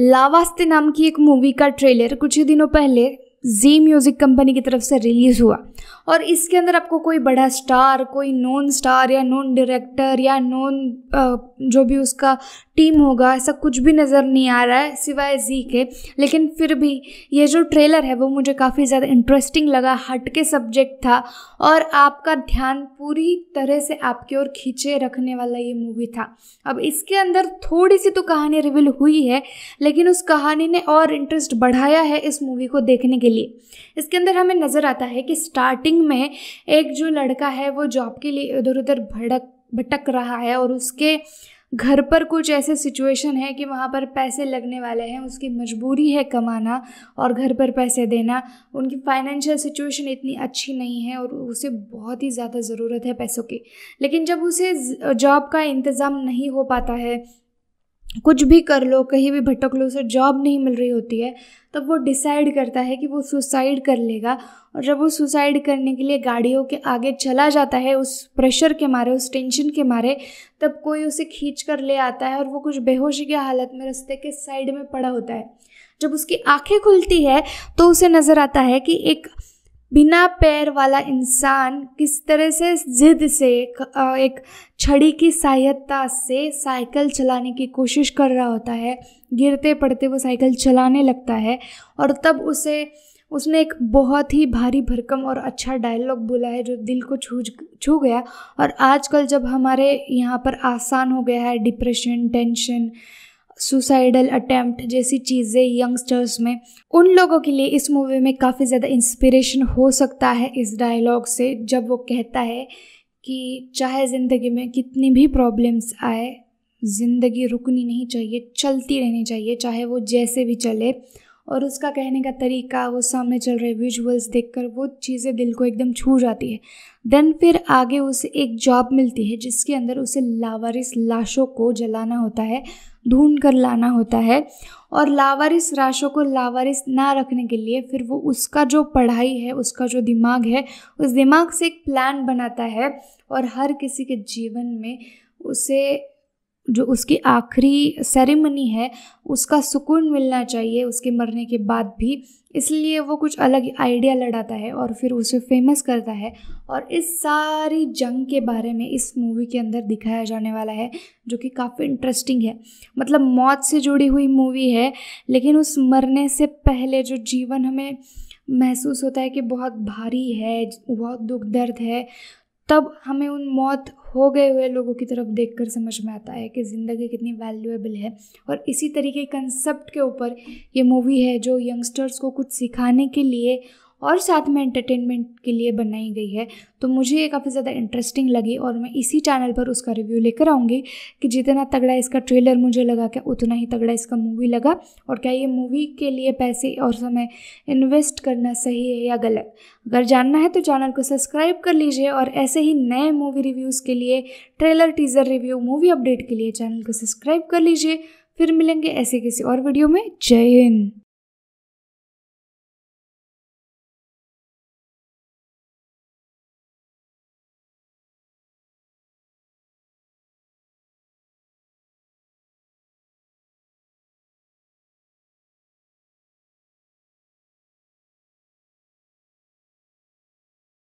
लावास्ते नाम की एक मूवी का ट्रेलर कुछ ही दिनों पहले जी म्यूज़िक कंपनी की तरफ से रिलीज़ हुआ और इसके अंदर आपको कोई बड़ा स्टार कोई नॉन स्टार या नॉन डायरेक्टर या नॉन जो भी उसका टीम होगा ऐसा कुछ भी नज़र नहीं आ रहा है सिवाय जी के लेकिन फिर भी ये जो ट्रेलर है वो मुझे काफ़ी ज़्यादा इंटरेस्टिंग लगा हट के सब्जेक्ट था और आपका ध्यान पूरी तरह से आपकी ओर खींचे रखने वाला ये मूवी था अब इसके अंदर थोड़ी सी तो कहानी रिवील हुई है लेकिन उस कहानी ने और इंटरेस्ट बढ़ाया है इस मूवी को देखने के लिए इसके अंदर हमें नज़र आता है कि स्टार्टिंग स्टार्टिंग में एक जो लड़का है वो जॉब के लिए इधर उधर भड़क भटक रहा है और उसके घर पर कुछ ऐसे सिचुएशन है कि वहाँ पर पैसे लगने वाले हैं उसकी मजबूरी है कमाना और घर पर पैसे देना उनकी फाइनेंशियल सिचुएशन इतनी अच्छी नहीं है और उसे बहुत ही ज़्यादा ज़रूरत है पैसों की लेकिन जब उसे जॉब का इंतज़ाम नहीं हो पाता है कुछ भी कर लो कहीं भी भटक लो उसे जॉब नहीं मिल रही होती है तब वो डिसाइड करता है कि वो सुसाइड कर लेगा और जब वो सुसाइड करने के लिए गाड़ियों के आगे चला जाता है उस प्रेशर के मारे उस टेंशन के मारे तब कोई उसे खींच कर ले आता है और वो कुछ बेहोशी की हालत में रस्ते के साइड में पड़ा होता है जब उसकी आंखें खुलती है तो उसे नज़र आता है कि एक बिना पैर वाला इंसान किस तरह से जिद से एक छड़ी की सहायता से साइकिल चलाने की कोशिश कर रहा होता है गिरते पड़ते वो साइकिल चलाने लगता है और तब उसे उसने एक बहुत ही भारी भरकम और अच्छा डायलॉग बोला है जो दिल को छू छू गया और आजकल जब हमारे यहाँ पर आसान हो गया है डिप्रेशन टेंशन सुसाइडल अटैम्प्ट जैसी चीज़ें यंगस्टर्स में उन लोगों के लिए इस मूवी में काफ़ी ज़्यादा इंस्पिरेशन हो सकता है इस डायलॉग से जब वो कहता है कि चाहे ज़िंदगी में कितनी भी प्रॉब्लम्स आए ज़िंदगी रुकनी नहीं चाहिए चलती रहनी चाहिए चाहे वो जैसे भी चले और उसका कहने का तरीका वो सामने चल रहे विजुअल्स देखकर वो चीज़ें दिल को एकदम छू जाती है देन फिर आगे उसे एक जॉब मिलती है जिसके अंदर उसे लावारिस लाशों को जलाना होता है ढूंढ कर लाना होता है और लावारिस राशों को लावारिस ना रखने के लिए फिर वो उसका जो पढ़ाई है उसका जो दिमाग है उस दिमाग से एक प्लान बनाता है और हर किसी के जीवन में उसे जो उसकी आखिरी सेरेमनी है उसका सुकून मिलना चाहिए उसके मरने के बाद भी इसलिए वो कुछ अलग आइडिया लड़ाता है और फिर उसे फेमस करता है और इस सारी जंग के बारे में इस मूवी के अंदर दिखाया जाने वाला है जो कि काफ़ी इंटरेस्टिंग है मतलब मौत से जुड़ी हुई मूवी है लेकिन उस मरने से पहले जो जीवन हमें महसूस होता है कि बहुत भारी है बहुत दुख दर्द है तब हमें उन मौत हो गए हुए लोगों की तरफ देखकर समझ में आता है कि ज़िंदगी कितनी वैल्यूएबल है और इसी तरीके कंसेप्ट के ऊपर ये मूवी है जो यंगस्टर्स को कुछ सिखाने के लिए और साथ में एंटरटेनमेंट के लिए बनाई गई है तो मुझे ये काफ़ी ज़्यादा इंटरेस्टिंग लगी और मैं इसी चैनल पर उसका रिव्यू लेकर आऊँगी कि जितना तगड़ा इसका ट्रेलर मुझे लगा क्या उतना ही तगड़ा इसका मूवी लगा और क्या ये मूवी के लिए पैसे और समय इन्वेस्ट करना सही है या गलत अगर जानना है तो चैनल को सब्सक्राइब कर लीजिए और ऐसे ही नए मूवी रिव्यूज़ के लिए trailer teaser review movie update के लिए चैनल को सब्सक्राइब कर लीजिए फिर मिलेंगे ऐसे किसी और वीडियो में जय हिंद